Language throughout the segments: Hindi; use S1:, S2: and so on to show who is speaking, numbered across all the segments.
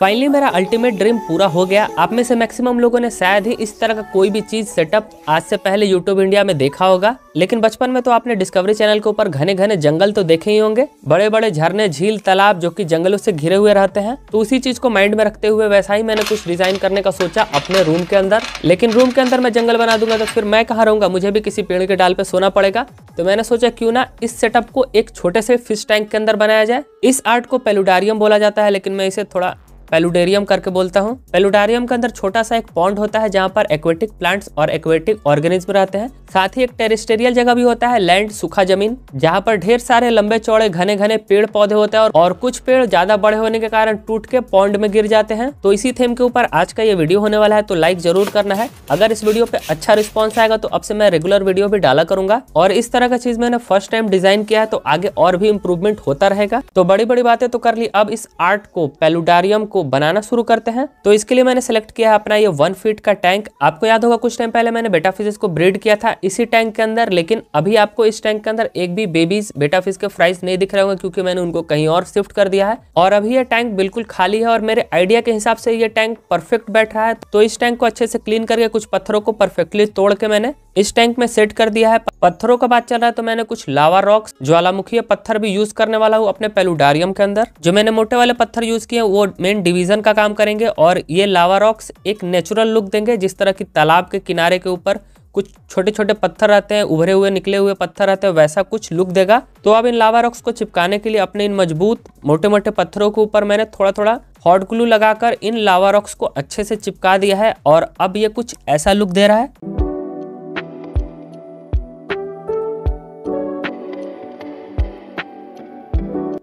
S1: फाइनली मेरा अल्टीमेट ड्रीम पूरा हो गया आप में से मैक्सिमम लोगों ने शायद ही इस तरह का कोई भी चीज़ सेटअप आज से पहले यूट्यूब इंडिया में देखा होगा लेकिन बचपन में तो आपने डिस्कवरी चैनल के ऊपर घने घने जंगल तो देखे ही होंगे बड़े बड़े झरने झील तालाब जो कि जंगलों से घिरे हुए रहते हैं तो उसी चीज को माइंड में रखते हुए वैसा ही मैंने कुछ डिजाइन करने का सोचा अपने रूम के अंदर लेकिन रूम के अंदर मैं जंगल बना दूंगा तो फिर मैं कहा रहूंगा मुझे भी किसी पेड़ के डाल पे सोना पड़ेगा तो मैंने सोचा क्यों ना इस सेटअप को एक छोटे से फिश टैंक के अंदर बनाया जाए इस आर्ट को पेलुडारियम बोला जाता है लेकिन मैं इसे थोड़ा पेलुडेरियम करके बोलता हूँ पेलुडारियम के अंदर छोटा सा एक पॉन्ड होता है जहाँ पर एक्वेटिक प्लांट्स और एक्वेटिक ऑर्गेनिज्म रहते हैं साथ ही एक टेरिस्टेरियल जगह भी होता है लैंड सूखा जमीन जहाँ पर ढेर सारे लंबे चौड़े घने घने पेड़ पौधे होते हैं और कुछ पेड़ ज्यादा बड़े होने के कारण टूट के पॉन्ड में गिर जाते हैं तो इसी थीम के ऊपर आज का ये वीडियो होने वाला है तो लाइक जरूर करना है अगर इस वीडियो पे अच्छा रिस्पॉन्स आएगा तो अब से मैं रेगुलर वीडियो भी डाला करूंगा और इस तरह का चीज मैंने फर्स्ट टाइम डिजाइन किया है तो आगे और भी इम्प्रूवमेंट होता रहेगा तो बड़ी बड़ी बातें तो कर ली अब इस आर्ट को पेलुडारियम को को बनाना शुरू करते हैं तो इसके लिए मैंने सेलेक्ट किया है अपना ये वन फीट का टैंक आपको याद होगा कुछ टाइम पहले मैंने बेटा फिशेज को ब्रीड किया था इसी टैंक के अंदर लेकिन अभी आपको इस टैंक के अंदर एक भी बेबीज बेटा फिश के फ्राइज नहीं दिख रहे होंगे क्योंकि मैंने उनको कहीं और शिफ्ट कर दिया है और अभी यह टैंक बिल्कुल खाली है और मेरे आइडिया के हिसाब से यह टैंक परफेक्ट बैठ रहा है तो इस टैंक को अच्छे से क्लीन करके कुछ पत्थरों को परफेक्टली तोड़ के मैंने इस टैंक में सेट कर दिया है पत्थरों का बात चल रहा है तो मैंने कुछ लावा रॉक्स ज्वालामुखी पत्थर भी यूज करने वाला हूँ अपने पेलुडारियम के अंदर जो मैंने मोटे वाले पत्थर यूज किए वो मेन डिवीजन का काम करेंगे और ये लावा रॉक्स एक नेचुरल लुक देंगे जिस तरह की तालाब के किनारे के ऊपर कुछ छोटे छोटे पत्थर रहते हैं उभरे हुए निकले हुए पत्थर रहते हैं वैसा कुछ लुक देगा तो अब इन लावा रॉक्स को चिपकाने के लिए अपने इन मजबूत मोटे मोटे पत्थरों के ऊपर मैंने थोड़ा थोड़ा हॉट ग्लू लगाकर इन लावा रॉक्स को अच्छे से चिपका दिया है और अब ये कुछ ऐसा लुक दे रहा है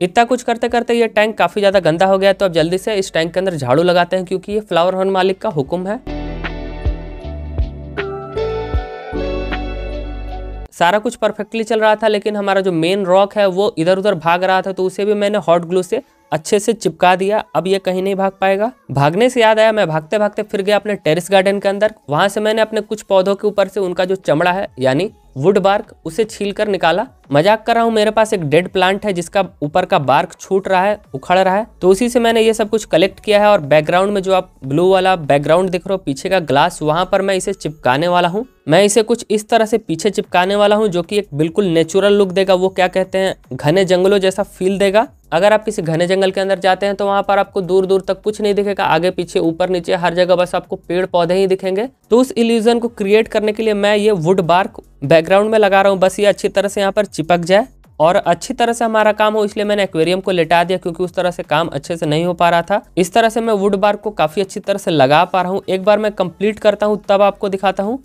S1: इतना कुछ करते करते ये टैंक काफ़ी ज़्यादा गंदा हो गया तो अब जल्दी से इस टैंक के अंदर झाड़ू लगाते हैं क्योंकि ये फ्लावर हॉर्न मालिक का हुक्म है सारा कुछ परफेक्टली चल रहा था लेकिन हमारा जो मेन रॉक है वो इधर उधर भाग रहा था तो उसे भी मैंने हॉट ग्लू से अच्छे से चिपका दिया अब ये कहीं नहीं भाग पाएगा भागने से याद आया मैं भागते भागते फिर गया अपने टेरिस गार्डन के अंदर वहां से मैंने अपने कुछ पौधों के ऊपर से उनका जो चमड़ा है यानी वुड बार्क उसे छीलकर निकाला मजाक कर रहा हूँ मेरे पास एक डेड प्लांट है जिसका ऊपर का बार्क छूट रहा है उखड़ रहा है तो उसी से मैंने ये सब कुछ कलेक्ट किया है और बैकग्राउंड में जो आप ब्लू वाला बैकग्राउंड देख रहे हो पीछे का ग्लास वहाँ पर मैं इसे चिपकाने वाला हूँ मैं इसे कुछ इस तरह से पीछे चिपकाने वाला हूँ जो कि एक बिल्कुल नेचुरल लुक देगा वो क्या कहते हैं घने जंगलों जैसा फील देगा अगर आप किसी घने जंगल के अंदर जाते हैं तो वहाँ पर आपको दूर दूर तक कुछ नहीं दिखेगा आगे पीछे ऊपर नीचे हर जगह बस आपको पेड़ पौधे ही दिखेंगे तो उस इल्यूजन को क्रिएट करने के लिए मैं ये वुड बार्क बैकग्राउंड में लगा रहा हूँ बस ये अच्छी तरह से यहाँ पर चिपक जाए और अच्छी तरह से हमारा काम हो इसलिए मैंने एक्वेरियम को लेटा दिया क्योंकि उस तरह से काम अच्छे से नहीं हो पा रहा था इस तरह से मैं वुड बार्क को काफ़ी अच्छी तरह से लगा पा रहा हूँ एक बार मैं कंप्लीट करता हूँ तब आपको दिखाता हूँ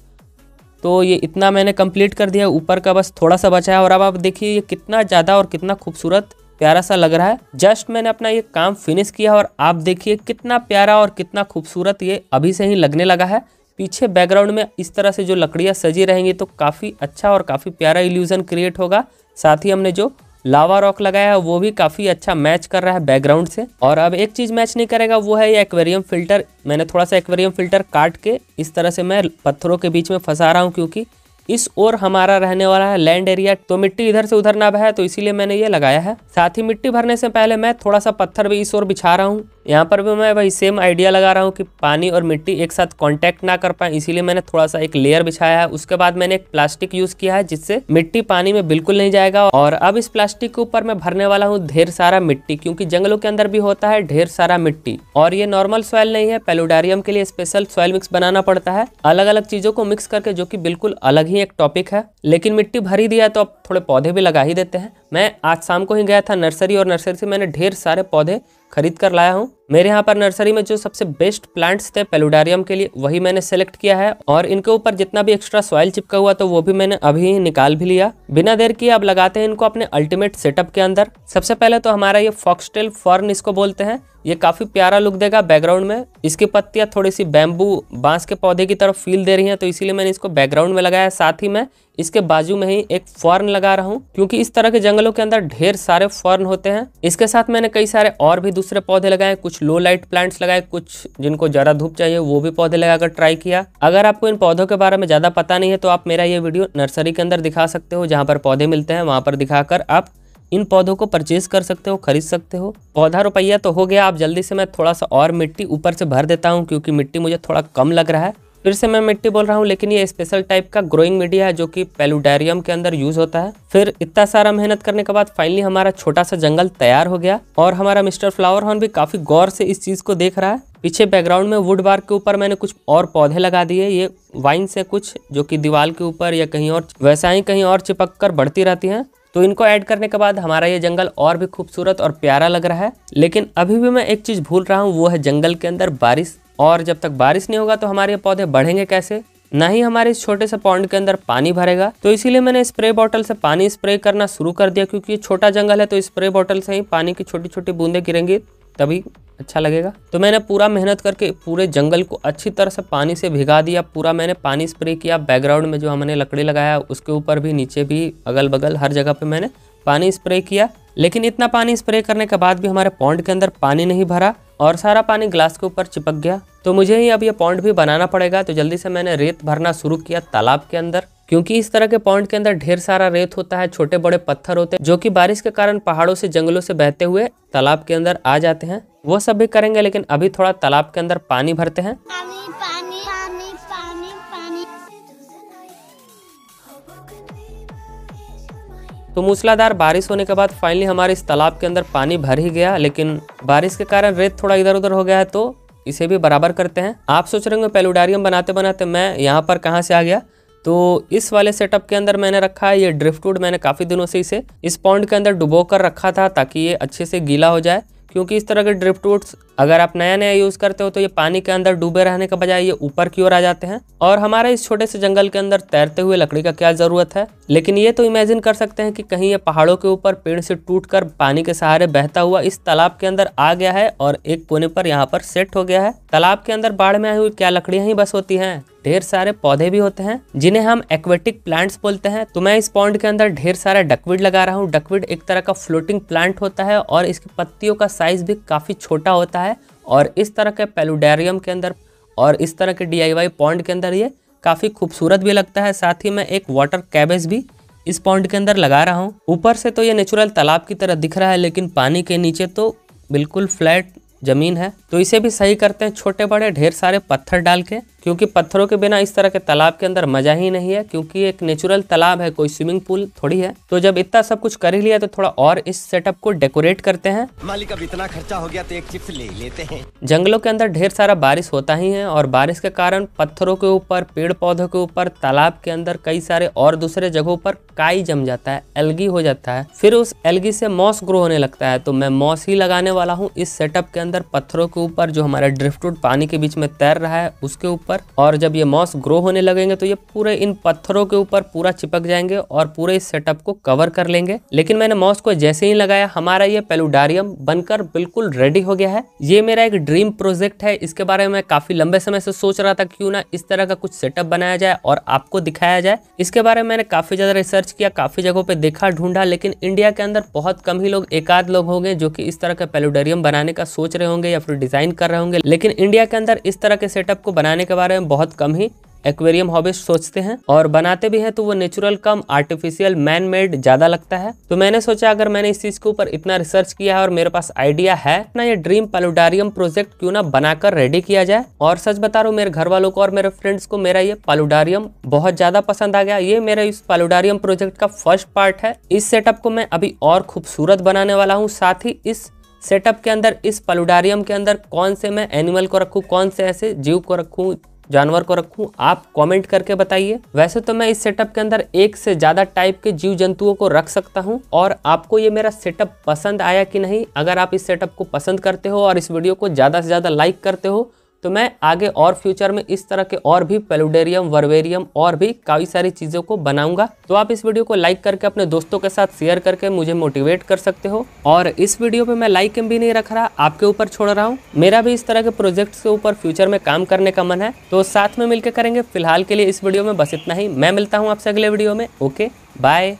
S1: तो ये इतना मैंने कंप्लीट कर दिया ऊपर का बस थोड़ा सा बचा है और अब आप देखिए ये कितना ज़्यादा और कितना खूबसूरत प्यारा सा लग रहा है जस्ट मैंने अपना ये काम फिनिश किया और आप देखिए कितना प्यारा और कितना खूबसूरत ये अभी से ही लगने लगा है पीछे बैकग्राउंड में इस तरह से जो लकड़ियाँ सजी रहेंगी तो काफ़ी अच्छा और काफ़ी प्यारा इल्यूज़न क्रिएट होगा साथ ही हमने जो लावा रॉक लगाया है वो भी काफ़ी अच्छा मैच कर रहा है बैकग्राउंड से और अब एक चीज़ मैच नहीं करेगा वो है ये एक्वेरियम फिल्टर मैंने थोड़ा सा एक्वेरियम फिल्टर काट के इस तरह से मैं पत्थरों के बीच में फंसा रहा हूँ क्योंकि इस ओर हमारा रहने वाला है लैंड एरिया तो मिट्टी इधर से उधर ना बहे तो इसीलिए मैंने ये लगाया है साथ ही मिट्टी भरने से पहले मैं थोड़ा सा पत्थर भी इस ओर बिछा रहा हूँ यहाँ पर भी मैं वही सेम आइडिया लगा रहा हूँ कि पानी और मिट्टी एक साथ कांटेक्ट ना कर पाए इसीलिए मैंने थोड़ा सा एक लेयर बिछाया है उसके बाद मैंने एक प्लास्टिक यूज किया है जिससे मिट्टी पानी में बिल्कुल नहीं जाएगा और अब इस प्लास्टिक के ऊपर मैं भरने वाला हूँ ढेर सारा मिट्टी क्योंकि जंगलों के अंदर भी होता है ढेर सारा मिट्टी और ये नॉर्मल सॉयल नहीं है पेलोडारियम के लिए स्पेशल सॉयल मिक्स बनाना पड़ता है अलग अलग चीजों को मिक्स करके जो की बिल्कुल अलग ही ही एक टॉपिक है लेकिन मिट्टी भरी दिया तो अब थोड़े पौधे भी लगा ही देते हैं मैं आज शाम को ही गया था नर्सरी और नर्सरी से मैंने ढेर सारे पौधे खरीद कर लाया हूँ मेरे यहाँ पर नर्सरी में जो सबसे बेस्ट प्लांट्स थे पेलुडारियम के लिए वही मैंने सेलेक्ट किया है और इनके ऊपर जितना भी एक्स्ट्रा सॉइल चिपका हुआ तो वो भी मैंने अभी ही निकाल भी लिया बिना देर किए अब लगाते हैं इनको अपने अल्टीमेट सेटअप के अंदर सबसे पहले तो हमारा ये फॉक्सटेल फॉर्न इसको बोलते हैं ये काफ़ी प्यारा लुक देगा बैकग्राउंड में इसकी पत्तियां थोड़ी सी बैम्बू बांस के पौधे की तरफ फील दे रही हैं तो इसीलिए मैंने इसको बैकग्राउंड में लगाया साथ ही मैं इसके बाजू में ही एक फॉर्न लगा रहा हूँ क्योंकि इस तरह के जंगलों के अंदर ढेर सारे फॉर्न होते हैं इसके साथ मैंने कई सारे और भी दूसरे पौधे लगाए कुछ लो लाइट प्लांट्स लगाए कुछ जिनको ज़्यादा धूप चाहिए वो भी पौधे लगाकर ट्राई किया अगर आपको इन पौधों के बारे में ज़्यादा पता नहीं है तो आप मेरा ये वीडियो नर्सरी के अंदर दिखा सकते हो जहाँ पर पौधे मिलते हैं वहाँ पर दिखाकर आप इन पौधों को परचेज कर सकते हो खरीद सकते हो पौधा रुपया तो हो गया आप जल्दी से मैं थोड़ा सा और मिट्टी ऊपर से भर देता हूँ क्योंकि मिट्टी मुझे थोड़ा कम लग रहा है फिर से मैं मिट्टी बोल रहा हूँ लेकिन ये स्पेशल टाइप का ग्रोइंग मीडिया है जो कि पेलुडेरियम के अंदर यूज होता है फिर इतना सारा मेहनत करने के बाद फाइनली हमारा छोटा सा जंगल तैयार हो गया और हमारा मिस्टर फ्लावर हॉर्न भी काफी गौर से इस चीज को देख रहा है पीछे बैकग्राउंड में वुड बार के ऊपर मैंने कुछ और पौधे लगा दिए ये वाइन से कुछ जो कि दीवार के ऊपर या कहीं और वैसा ही कहीं और चिपक कर बढ़ती रहती हैं तो इनको ऐड करने के बाद हमारा ये जंगल और भी खूबसूरत और प्यारा लग रहा है लेकिन अभी भी मैं एक चीज़ भूल रहा हूँ वो है जंगल के अंदर बारिश और जब तक बारिश नहीं होगा तो हमारे पौधे बढ़ेंगे कैसे ना ही हमारे इस छोटे से पॉन्ड के अंदर पानी भरेगा तो इसीलिए मैंने स्प्रे बॉटल से पानी स्प्रे करना शुरू कर दिया क्योंकि ये छोटा जंगल है तो स्प्रे बॉटल से ही पानी की छोटी छोटी बूंदें गिरेंगी तभी अच्छा लगेगा तो मैंने पूरा मेहनत करके पूरे जंगल को अच्छी तरह से पानी से भिगा दिया पूरा मैंने पानी स्प्रे किया बैकग्राउंड में जो हमने लकड़ी लगाया उसके ऊपर भी नीचे भी अगल बगल हर जगह पे मैंने पानी स्प्रे किया लेकिन इतना पानी स्प्रे करने के बाद भी हमारे पॉन्ड के अंदर पानी नहीं भरा और सारा पानी ग्लास के ऊपर चिपक गया तो मुझे ही अब ये पॉन्ड भी बनाना पड़ेगा तो जल्दी से मैंने रेत भरना शुरू किया तालाब के अंदर क्योंकि इस तरह के पॉइंट के अंदर ढेर सारा रेत होता है छोटे बड़े पत्थर होते हैं जो कि बारिश के कारण पहाड़ों से जंगलों से बहते हुए तालाब के अंदर आ जाते हैं वो सब भी करेंगे लेकिन अभी थोड़ा तालाब के अंदर पानी भरते हैं तो मूसलाधार बारिश होने के बाद फाइनली हमारे इस तालाब के अंदर पानी भर ही गया लेकिन बारिश के कारण रेत थोड़ा इधर उधर हो गया है तो इसे भी बराबर करते हैं आप सोच रहे होंगे पेलुडारियम बनाते बनाते मैं यहाँ पर कहाँ से आ गया तो इस वाले सेटअप के अंदर मैंने रखा है ये ड्रिफ्टवुड मैंने काफ़ी दिनों से इसे इस पॉन्ड के अंदर डुबो कर रखा था ताकि ये अच्छे से गीला हो जाए क्योंकि इस तरह के ड्रिफ्टवुड्स अगर आप नया नया यूज़ करते हो तो ये पानी के अंदर डूबे रहने के बजाय ये ऊपर की ओर आ जाते हैं और हमारे इस छोटे से जंगल के अंदर तैरते हुए लकड़ी का क्या ज़रूरत है लेकिन ये तो इमेजिन कर सकते हैं कि कहीं ये पहाड़ों के ऊपर पेड़ से टूटकर पानी के सहारे बहता हुआ इस तालाब के अंदर आ गया है और एक कोने पर यहाँ पर सेट हो गया है तालाब के अंदर बाढ़ में आई हुई क्या लकड़ियाँ ही बस होती हैं ढेर सारे पौधे भी होते हैं जिन्हें हम एक्वेटिक प्लांट्स बोलते हैं तो मैं इस पॉन्ड के अंदर ढेर सारा डकविड लगा रहा हूँ डकविड एक तरह का फ्लोटिंग प्लांट होता है और इसकी पत्तियों का साइज भी काफ़ी छोटा होता है और इस तरह के पेलुडेरियम के अंदर और इस तरह के डी पॉन्ड के अंदर ये काफ़ी खूबसूरत भी लगता है साथ ही मैं एक वाटर कैबेज भी इस पॉन्ड के अंदर लगा रहा हूँ ऊपर से तो ये नेचुरल तालाब की तरह दिख रहा है लेकिन पानी के नीचे तो बिल्कुल फ्लैट ज़मीन है तो इसे भी सही करते हैं छोटे बड़े ढेर सारे पत्थर डाल के क्योंकि पत्थरों के बिना इस तरह के तालाब के अंदर मज़ा ही नहीं है क्योंकि एक नेचुरल तालाब है कोई स्विमिंग पूल थोड़ी है तो जब इतना सब कुछ कर ही लिया तो थोड़ा और इस सेटअप को डेकोरेट करते हैं मालिक अब इतना खर्चा हो गया तो एक चिप्स ले लेते हैं जंगलों के अंदर ढेर सारा बारिश होता ही है और बारिश के कारण पत्थरों के ऊपर पेड़ पौधों के ऊपर तालाब के अंदर कई सारे और दूसरे जगहों पर काई जम जाता है एलगी हो जाता है फिर उस एलगी से मॉस ग्रो होने लगता है तो मैं मॉस ही लगाने वाला हूँ इस सेटअप के अंदर पत्थरों के ऊपर जो हमारे ड्रिफ्टवुड पानी के बीच में तैर रहा है उसके ऊपर ऊपर और जब ये मॉस ग्रो होने लगेंगे तो ये पूरे इन पत्थरों के ऊपर पूरा चिपक जाएंगे और पूरे इस सेटअप को कवर कर लेंगे लेकिन मैंने मॉस को जैसे ही लगाया हमारा ये पेलुडारियम बनकर बिल्कुल रेडी हो गया है ये मेरा एक ड्रीम प्रोजेक्ट है इसके बारे में काफी लंबे समय से सोच रहा था क्यों ना इस तरह का कुछ सेटअप बनाया जाए और आपको दिखाया जाए इसके बारे में मैंने काफी ज्यादा रिसर्च किया काफी जगहों पर देखा ढूंढा लेकिन इंडिया के अंदर बहुत कम ही लोग एक आध लोग होंगे जो कि इस तरह का पेलुडारियम बनाने का सोच रहे होंगे या फिर डिजाइन कर रहे होंगे लेकिन इंडिया के अंदर इस तरह के सेटअप को बनाने के बारे में बहुत कम ही एक्वेरियम हॉबिस्ट सोचते हैं और बनाते भी हैं तो वो नेचुरल कम आर्टिफिशियल मैन मेड ज़्यादा लगता है तो मैंने सोचा अगर मैंने इस चीज़ के ऊपर इतना रिसर्च किया है और मेरे पास आइडिया है ना ये ड्रीम पालुडारियम प्रोजेक्ट क्यों ना बनाकर रेडी किया जाए और सच बता रहा हूँ मेरे घर वालों को और मेरे फ्रेंड्स को मेरा ये पालुडारियम बहुत ज़्यादा पसंद आ गया ये मेरा इस पालुडारियम प्रोजेक्ट का फर्स्ट पार्ट है इस सेटअप को मैं अभी और खूबसूरत बनाने वाला हूँ साथ ही इस सेटअप के अंदर इस पलुडारियम के अंदर कौन से मैं एनिमल को रखूँ कौन से ऐसे जीव को रखूँ जानवर को रखूँ आप कमेंट करके बताइए वैसे तो मैं इस सेटअप के अंदर एक से ज़्यादा टाइप के जीव जंतुओं को रख सकता हूँ और आपको ये मेरा सेटअप पसंद आया कि नहीं अगर आप इस सेटअप को पसंद करते हो और इस वीडियो को ज़्यादा से ज़्यादा लाइक करते हो तो मैं आगे और फ्यूचर में इस तरह के और भी पेलुडेरियम वर्वेरियम और भी काफ़ी सारी चीज़ों को बनाऊंगा तो आप इस वीडियो को लाइक करके अपने दोस्तों के साथ शेयर करके मुझे मोटिवेट कर सकते हो और इस वीडियो पे मैं लाइक भी नहीं रख रहा आपके ऊपर छोड़ रहा हूँ मेरा भी इस तरह के प्रोजेक्ट के ऊपर फ्यूचर में काम करने का मन है तो साथ में मिलकर करेंगे फिलहाल के लिए इस वीडियो में बस इतना ही मैं मिलता हूँ आपसे अगले वीडियो में ओके बाय